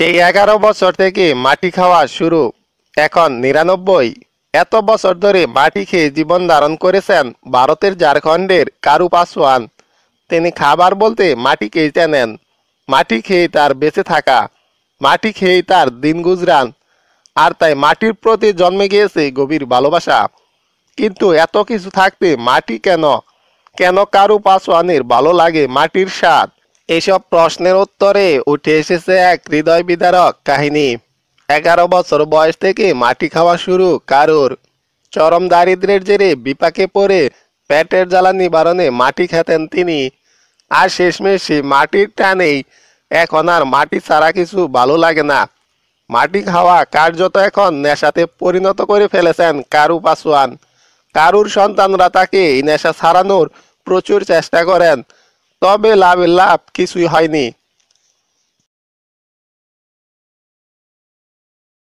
সেই এগারো বছর থেকে মাটি খাওয়া শুরু এখন নিরানব্বই এত বছর ধরে মাটি খেয়ে জীবন ধারণ করেছেন ভারতের ঝাড়খণ্ডের কারু পাসওয়ান তিনি খাবার বলতে মাটি মাটিকেই নেন মাটি খেয়ে তার বেঁচে থাকা মাটি খেয়েই তার দিন গুজরান আর তাই মাটির প্রতি জন্মে গিয়েছে গভীর ভালোবাসা কিন্তু এত কিছু থাকতে মাটি কেন কেন কারু পাসওয়ানের ভালো লাগে মাটির স্বাদ এসব প্রশ্নের উত্তরে উঠে এসেছে এক হৃদয় বিদারক কাহিনী এগারো বছর বয়স থেকে মাটি খাওয়া শুরু কারুর চরম দারিদ্রের জেরে বিপাকে পড়ে পেটের জ্বালা নিবারণে মাটি খেতেন তিনি আর শেষমেশ মাটির টানেই এখন আর মাটি ছাড়া কিছু ভালো লাগে না মাটি খাওয়া কার্যত এখন নেশাতে পরিণত করে ফেলেছেন কারু পাসোয়ান কারুর সন্তানরা তাকে এই নেশা ছাড়ানোর প্রচুর চেষ্টা করেন तब तो लाभ लाभ किसु है